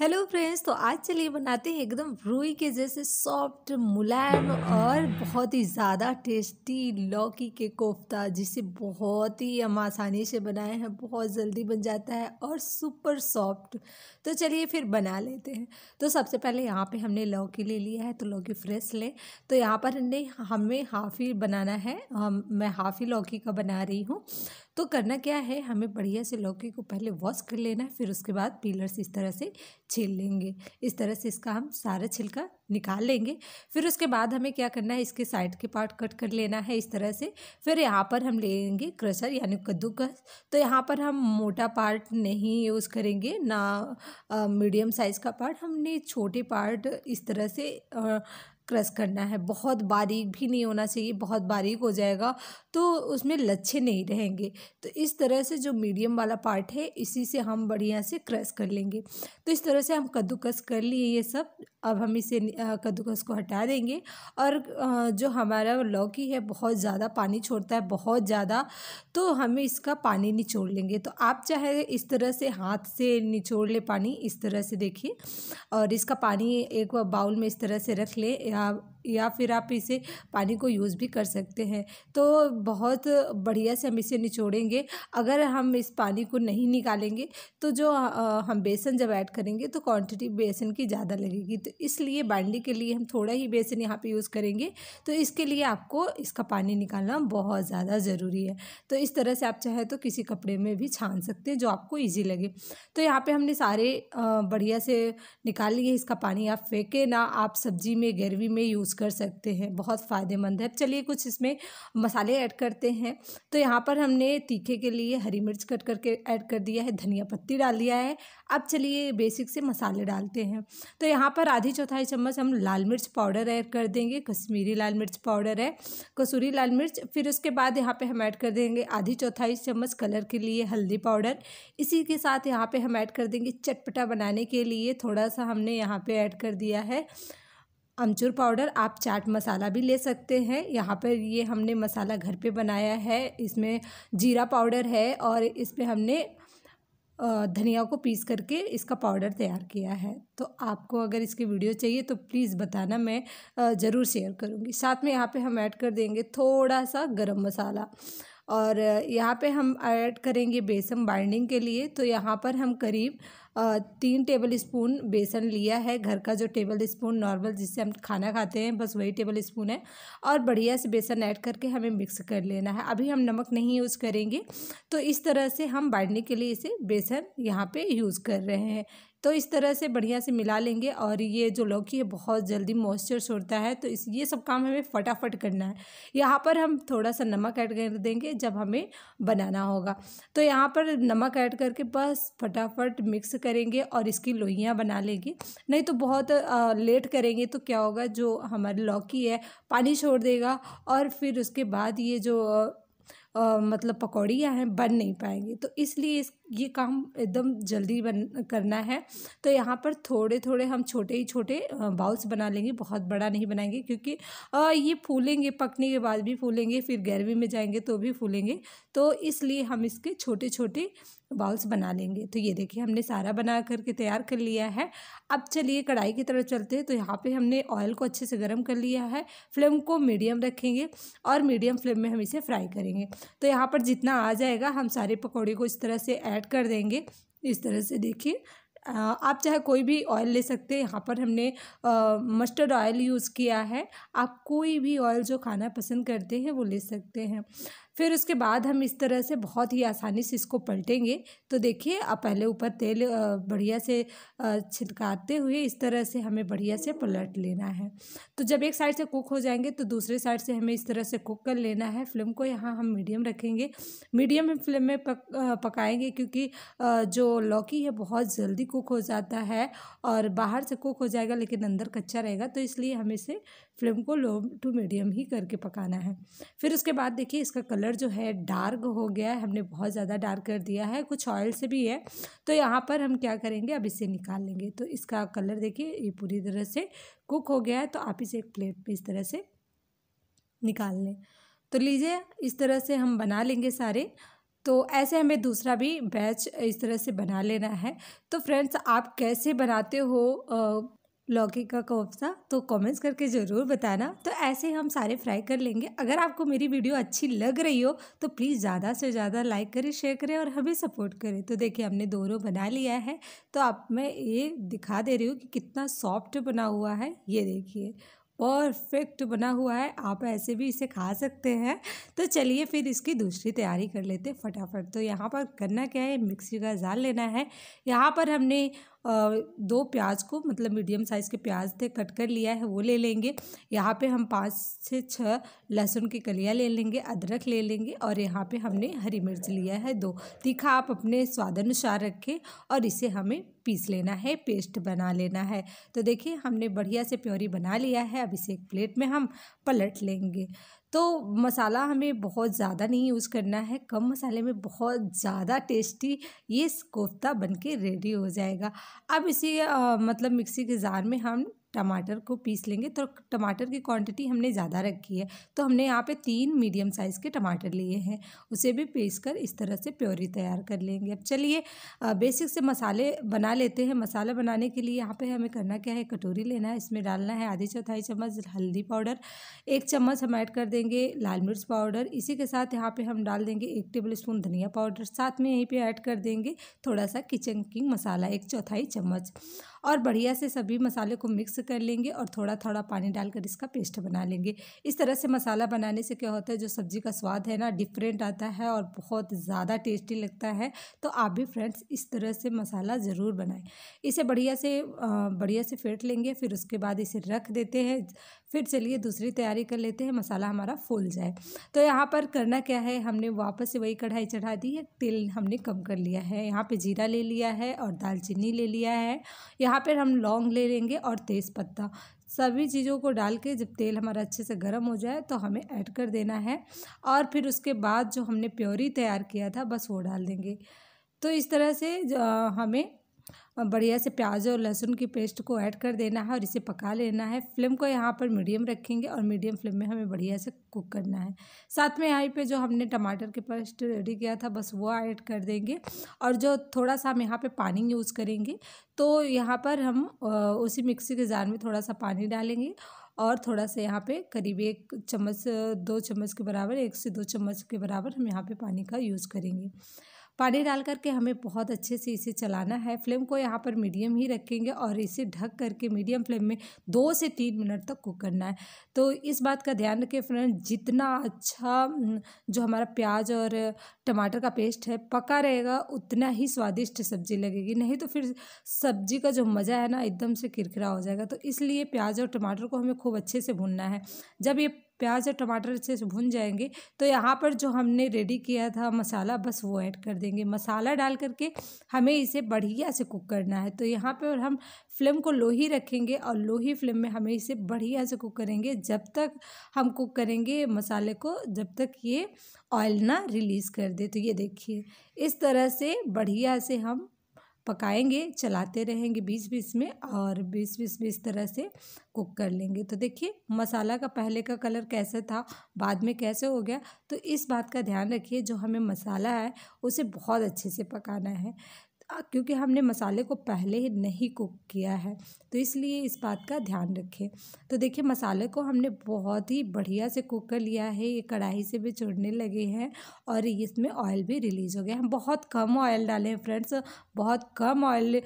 hello friends तो आज चलिए बनाते हैं एकदम रुई के जैसे सॉफ्ट मुलायम और बहुत ही ज़्यादा टेस्टी लौकी के कोफ्ता जिसे बहुत ही हम आसानी से बनाए हैं बहुत जल्दी बन जाता है और सुपर सॉफ्ट तो चलिए फिर बना लेते हैं तो सबसे पहले यहाँ पे हमने लौकी ले लिया है तो लौकी फ्रेश लें तो यहाँ पर हमने हमें हाफ ही बनाना है हम मैं हाफ ही लौकी का बना रही हूँ तो करना क्या है हमें बढ़िया से लौकी को पहले वॉश कर लेना है फिर उसके बाद पीलर्स इस तरह से छील लेंगे इस तरह से इसका हम सारा छिलका निकाल लेंगे फिर उसके बाद हमें क्या करना है इसके साइड के पार्ट कट कर लेना है इस तरह से फिर यहाँ पर हम लेंगे क्रशर यानी कद्दूकस तो यहाँ पर हम मोटा पार्ट नहीं यूज़ करेंगे ना मीडियम साइज़ का पार्ट हमने छोटे पार्ट इस तरह से आ, क्रस करना है बहुत बारीक भी नहीं होना चाहिए बहुत बारीक हो जाएगा तो उसमें लच्छे नहीं रहेंगे तो इस तरह से जो मीडियम वाला पार्ट है इसी से हम बढ़िया से क्रस कर लेंगे तो इस तरह से हम कद्दूकस कर लिए ये सब अब हम इसे कद्दूकस को हटा देंगे और जो हमारा लौकी है बहुत ज़्यादा पानी छोड़ता है बहुत ज़्यादा तो हमें इसका पानी निचोड़ लेंगे तो आप चाहे इस तरह से हाथ से निचोड़ ले पानी इस तरह से देखिए और इसका पानी एक बाउल में इस तरह से रख ले या आप या फिर आप इसे पानी को यूज़ भी कर सकते हैं तो बहुत बढ़िया से हम इसे निचोड़ेंगे अगर हम इस पानी को नहीं निकालेंगे तो जो हम बेसन जब ऐड करेंगे तो क्वांटिटी बेसन की ज़्यादा लगेगी तो इसलिए बांडली के लिए हम थोड़ा ही बेसन यहाँ पे यूज़ करेंगे तो इसके लिए आपको इसका पानी निकालना बहुत ज़्यादा ज़रूरी है तो इस तरह से आप चाहे तो किसी कपड़े में भी छान सकते हैं जो आपको ईजी लगे तो यहाँ पर हमने सारे बढ़िया से निकाल लिए इसका पानी आप फेंके ना आप सब्जी में ग्रेवी में यूज़ कर सकते हैं बहुत फ़ायदेमंद है चलिए कुछ इसमें मसाले ऐड करते हैं तो यहाँ पर हमने तीखे के लिए हरी मिर्च कट करके ऐड कर दिया है धनिया पत्ती डाल दिया है अब चलिए बेसिक से मसाले डालते हैं तो यहाँ पर आधी चौथाई चम्मच हम लाल मिर्च पाउडर ऐड कर देंगे कश्मीरी लाल मिर्च पाउडर है कसूरी लाल मिर्च फिर उसके बाद यहाँ पर हम ऐड कर देंगे आधी चौथाई चम्मच कलर के लिए हल्दी पाउडर इसी के साथ यहाँ पर हम ऐड कर देंगे चटपटा बनाने के लिए थोड़ा सा हमने यहाँ पर ऐड कर दिया है अमचूर पाउडर आप चाट मसाला भी ले सकते हैं यहाँ पर ये हमने मसाला घर पे बनाया है इसमें जीरा पाउडर है और इस पर हमने धनिया को पीस करके इसका पाउडर तैयार किया है तो आपको अगर इसकी वीडियो चाहिए तो प्लीज़ बताना मैं ज़रूर शेयर करूँगी साथ में यहाँ पे हम ऐड कर देंगे थोड़ा सा गरम मसाला और यहाँ पे हम ऐड करेंगे बेसन बाइंडिंग के लिए तो यहाँ पर हम करीब तीन टेबल स्पून बेसन लिया है घर का जो टेबल स्पून नॉर्मल जिससे हम खाना खाते हैं बस वही टेबल स्पून है और बढ़िया से बेसन ऐड करके हमें मिक्स कर लेना है अभी हम नमक नहीं यूज़ करेंगे तो इस तरह से हम बाइंडिंग के लिए इसे बेसन यहाँ पे यूज़ कर रहे हैं तो इस तरह से बढ़िया से मिला लेंगे और ये जो लौकी है बहुत जल्दी मॉइस्चर छोड़ता है तो इस ये सब काम हमें फटाफट करना है यहाँ पर हम थोड़ा सा नमक ऐड कर देंगे जब हमें बनाना होगा तो यहाँ पर नमक ऐड करके बस फटाफट मिक्स करेंगे और इसकी लोहियाँ बना लेंगे नहीं तो बहुत आ, लेट करेंगे तो क्या होगा जो हमारी लौकी है पानी छोड़ देगा और फिर उसके बाद ये जो आ, मतलब पकौड़ियाँ हैं बन नहीं पाएंगी तो इसलिए इस ये काम एकदम जल्दी बन करना है तो यहाँ पर थोड़े थोड़े हम छोटे ही छोटे बाउल्स बना लेंगे बहुत बड़ा नहीं बनाएंगे क्योंकि आ, ये फूलेंगे पकने के बाद भी फूलेंगे फिर गर्मी में जाएंगे तो भी फूलेंगे तो इसलिए हम इसके छोटे छोटे बाउल्स बना लेंगे तो ये देखिए हमने सारा बना करके तैयार कर लिया है अब चलिए कढ़ाई की तरफ चलते हैं तो यहाँ पे हमने ऑयल को अच्छे से गर्म कर लिया है फ्लेम को मीडियम रखेंगे और मीडियम फ्लेम में हम इसे फ्राई करेंगे तो यहाँ पर जितना आ जाएगा हम सारे पकौड़े को इस तरह से ऐड कर देंगे इस तरह से देखिए आप चाहे कोई भी ऑयल ले सकते हैं यहाँ पर हमने मस्टर्ड ऑयल यूज़ किया है आप कोई भी ऑयल जो खाना पसंद करते हैं वो ले सकते हैं फिर उसके बाद हम इस तरह से बहुत ही आसानी से इसको पलटेंगे तो देखिए अब पहले ऊपर तेल बढ़िया से छिटकाते हुए इस तरह से हमें बढ़िया से पलट लेना है तो जब एक साइड से कुक हो जाएंगे तो दूसरे साइड से हमें इस तरह से कुक कर लेना है फ्लेम को यहाँ हम मीडियम रखेंगे मीडियम फ्लेम में पक पकाएंगे क्योंकि जो लौकी है बहुत जल्दी कुक हो जाता है और बाहर से कुक हो जाएगा लेकिन अंदर कच्चा रहेगा तो इसलिए हम इसे फ्लेम को लो टू मीडियम ही करके पकाना है फिर उसके बाद देखिए इसका कलर जो है डार्क हो गया है हमने बहुत ज़्यादा डार्क कर दिया है कुछ ऑयल से भी है तो यहाँ पर हम क्या करेंगे अब इसे निकाल लेंगे तो इसका कलर देखिए ये पूरी तरह से कुक हो गया है तो आप इसे एक प्लेट में इस तरह से निकाल लें तो लीजिए इस तरह से हम बना लेंगे सारे तो ऐसे हमें दूसरा भी बैच इस तरह से बना लेना है तो फ्रेंड्स आप कैसे बनाते हो लौकी का कोफ्ता तो कमेंट्स करके ज़रूर बताना तो ऐसे हम सारे फ्राई कर लेंगे अगर आपको मेरी वीडियो अच्छी लग रही हो तो प्लीज़ ज़्यादा से ज़्यादा लाइक करें शेयर करें और हमें सपोर्ट करें तो देखिए हमने दोनों बना लिया है तो आप मैं ये दिखा दे रही हूँ कि कितना सॉफ्ट बना हुआ है ये देखिए परफेक्ट बना हुआ है आप ऐसे भी इसे खा सकते हैं तो चलिए फिर इसकी दूसरी तैयारी कर लेते फटाफट तो यहाँ पर करना क्या है मिक्सी का जाल लेना है यहाँ पर हमने दो प्याज को मतलब मीडियम साइज़ के प्याज थे कट कर लिया है वो ले लेंगे यहाँ पे हम पाँच से छः लहसुन की कलियाँ ले लेंगे अदरक ले लेंगे और यहाँ पे हमने हरी मिर्च लिया है दो तीखा आप अपने स्वाद अनुसार रखें और इसे हमें पीस लेना है पेस्ट बना लेना है तो देखिए हमने बढ़िया से प्योरी बना लिया है अब इसे एक प्लेट में हम पलट लेंगे तो मसाला हमें बहुत ज़्यादा नहीं यूज़ करना है कम मसाले में बहुत ज़्यादा टेस्टी ये कोफ्ता बन के रेडी हो जाएगा अब इसी आ, मतलब मिक्सी के जार में हम टमाटर को पीस लेंगे तो टमाटर की क्वांटिटी हमने ज़्यादा रखी है तो हमने यहाँ पे तीन मीडियम साइज़ के टमाटर लिए हैं उसे भी पीस कर इस तरह से प्योरी तैयार कर लेंगे अब चलिए बेसिक से मसाले बना लेते हैं मसाला बनाने के लिए यहाँ पे हमें करना क्या है कटोरी लेना है इसमें डालना है आधी चौथाई चम्मच हल्दी पाउडर एक चम्मच हम ऐड कर देंगे लाल मिर्च पाउडर इसी के साथ यहाँ पर हम डाल देंगे एक टेबल स्पून धनिया पाउडर साथ में यहीं पर ऐड कर देंगे थोड़ा सा किचन किंग मसाला एक चौथाई चम्मच और बढ़िया से सभी मसाले को मिक्स कर लेंगे और थोड़ा थोड़ा पानी डालकर इसका पेस्ट बना लेंगे इस तरह से मसाला बनाने से क्या होता है जो सब्ज़ी का स्वाद है ना डिफरेंट आता है और बहुत ज़्यादा टेस्टी लगता है तो आप भी फ्रेंड्स इस तरह से मसाला ज़रूर बनाएं इसे बढ़िया से बढ़िया से फेंट लेंगे फिर उसके बाद इसे रख देते हैं फिर चलिए दूसरी तैयारी कर लेते हैं मसाला हमारा फूल जाए तो यहाँ पर करना क्या है हमने वापस से वही कढ़ाई चढ़ा दी है तेल हमने कम कर लिया है यहाँ पे जीरा ले लिया है और दालचीनी ले लिया है यहाँ पर हम लौंग ले लेंगे और तेज़पत्ता सभी चीज़ों को डाल के जब तेल हमारा अच्छे से गर्म हो जाए तो हमें ऐड कर देना है और फिर उसके बाद जो हमने प्योरी तैयार किया था बस वो डाल देंगे तो इस तरह से हमें बढ़िया से प्याज और लहसुन की पेस्ट को ऐड कर देना है और इसे पका लेना है फ्लेम को यहाँ पर मीडियम रखेंगे और मीडियम फ्लेम में हमें बढ़िया से कुक करना है साथ में यहाँ पे जो हमने टमाटर के पेस्ट रेडी किया था बस वो ऐड कर देंगे और जो थोड़ा सा हम यहाँ पर पानी यूज़ करेंगे तो यहाँ पर हम उसी मिक्सी के जार में थोड़ा सा पानी डालेंगे और थोड़ा सा यहाँ पे करीब एक चम्मच दो चम्मच के बराबर एक से दो चम्मच के बराबर हम यहाँ पे पानी का यूज़ करेंगे पानी डाल करके हमें बहुत अच्छे से इसे चलाना है फ्लेम को यहाँ पर मीडियम ही रखेंगे और इसे ढक करके मीडियम फ्लेम में दो से तीन मिनट तक कुक करना है तो इस बात का ध्यान रखें फ्रेंड जितना अच्छा जो हमारा प्याज और टमाटर का पेस्ट है पका रहेगा उतना ही स्वादिष्ट सब्ज़ी लगेगी नहीं तो फिर सब्ज़ी का जो मज़ा है ना एकदम से किरकिरा हो जाएगा तो इसलिए प्याज और टमाटर को हमें खूब अच्छे से भूनना है जब ये प्याज और टमाटर अच्छे से भून जाएंगे तो यहाँ पर जो हमने रेडी किया था मसाला बस वो ऐड कर देंगे मसाला डाल करके हमें इसे बढ़िया से कुक करना है तो यहाँ पर हम फ्लेम को लो ही रखेंगे और लो ही फ्लेम में हमें इसे बढ़िया से कुक करेंगे जब तक हम कुक करेंगे मसाले को जब तक ये ऑयल ना रिलीज़ कर दे तो ये देखिए इस तरह से बढ़िया से हम पकाएंगे चलाते रहेंगे बीच बीच में और बीच बीच में इस तरह से कुक कर लेंगे तो देखिए मसाला का पहले का कलर कैसा था बाद में कैसे हो गया तो इस बात का ध्यान रखिए जो हमें मसाला है उसे बहुत अच्छे से पकाना है क्योंकि हमने मसाले को पहले ही नहीं कुक किया है तो इसलिए इस बात का ध्यान रखें तो देखिए मसाले को हमने बहुत ही बढ़िया से कुक कर लिया है ये कढ़ाई से भी चुड़ने लगे हैं और इसमें ऑयल भी रिलीज़ हो गया हम बहुत कम ऑयल डालें फ्रेंड्स बहुत कम ऑयल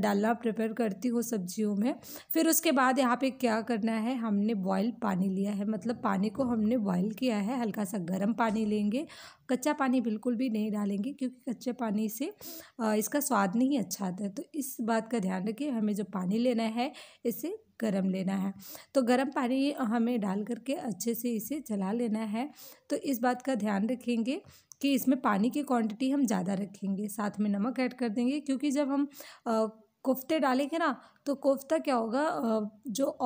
डालना प्रिपेयर करती हूँ सब्जियों में फिर उसके बाद यहाँ पर क्या करना है हमने बॉयल पानी लिया है मतलब पानी को हमने बॉयल किया है हल्का सा गर्म पानी लेंगे कच्चा पानी बिल्कुल भी नहीं डालेंगे क्योंकि कच्चे पानी से इसका स्वाद नहीं अच्छा आता है तो इस बात का ध्यान रखिए हमें जो पानी लेना है इसे गरम लेना है तो गरम पानी हमें डाल करके अच्छे से इसे चला लेना है तो इस बात का ध्यान रखेंगे कि इसमें पानी की क्वांटिटी हम ज़्यादा रखेंगे साथ में नमक ऐड कर देंगे क्योंकि जब हम कोफ्ते डालेंगे ना तो कोफ्ता क्या होगा जो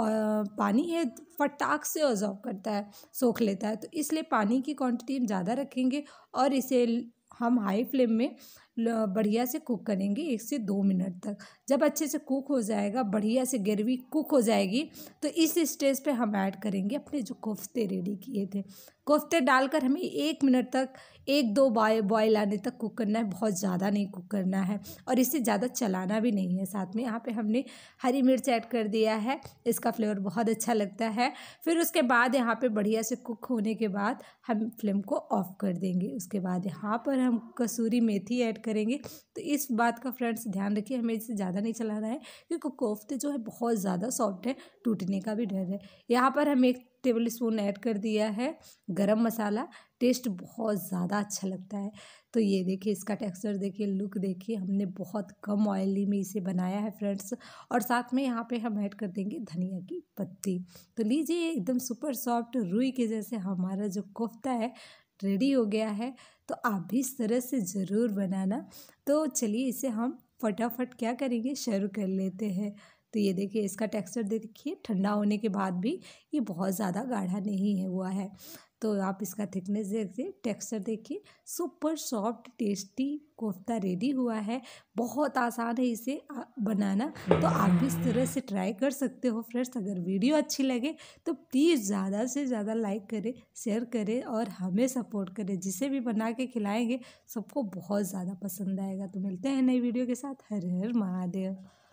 पानी है फटाक से ऑब्जॉर्व करता है सोख लेता है तो इसलिए पानी की क्वांटिटी हम ज़्यादा रखेंगे और इसे हम हाई फ्लेम में बढ़िया से कुक करेंगे एक से दो मिनट तक जब अच्छे से कुक हो जाएगा बढ़िया से ग्रेवी कुक हो जाएगी तो इस स्टेज पे हम ऐड करेंगे अपने जो कोफ्ते रेडी किए थे कोफ्ते डालकर हमें एक मिनट तक एक दो बॉय बॉयल आने तक कुक करना है बहुत ज़्यादा नहीं कुक करना है और इसे ज़्यादा चलाना भी नहीं है साथ में यहाँ पे हमने हरी मिर्च ऐड कर दिया है इसका फ्लेवर बहुत अच्छा लगता है फिर उसके बाद यहाँ पे बढ़िया से कुक होने के बाद हम फ्लेम को ऑफ़ कर देंगे उसके बाद यहाँ पर हम कसूरी मेथी ऐड करेंगे तो इस बात का फ्रेंड्स ध्यान रखिए हमें इसे ज़्यादा नहीं चलाना है क्योंकि कोफ्ते जो है बहुत ज़्यादा सॉफ्ट है टूटने का भी डर है यहाँ पर हमें एक टेबल स्पून ऐड कर दिया है गरम मसाला टेस्ट बहुत ज़्यादा अच्छा लगता है तो ये देखिए इसका टेक्सचर देखिए लुक देखिए हमने बहुत कम ऑयली में इसे बनाया है फ्रेंड्स और साथ में यहाँ पे हम ऐड कर देंगे धनिया की पत्ती तो लीजिए एकदम सुपर सॉफ्ट रुई के जैसे हमारा जो कोफ्ता है रेडी हो गया है तो आप भी इस तरह से ज़रूर बनाना तो चलिए इसे हम फटाफट क्या करेंगे शुरू कर लेते हैं तो ये देखिए इसका टेक्सचर देखिए ठंडा होने के बाद भी ये बहुत ज़्यादा गाढ़ा नहीं है हुआ है तो आप इसका थिकनेस देखिए टेक्सचर देखिए super soft tasty kofta ready हुआ है बहुत आसान है इसे बनाना तो आप इस तरह से ट्राई कर सकते हो फ्रेंड्स अगर वीडियो अच्छी लगे तो प्लीज़ ज़्यादा से ज़्यादा लाइक करें शेयर करें और हमें सपोर्ट करें जिसे भी बना के खिलाएंगे सबको बहुत ज़्यादा पसंद आएगा तो मिलते हैं नई वीडियो के साथ हर हर महादेव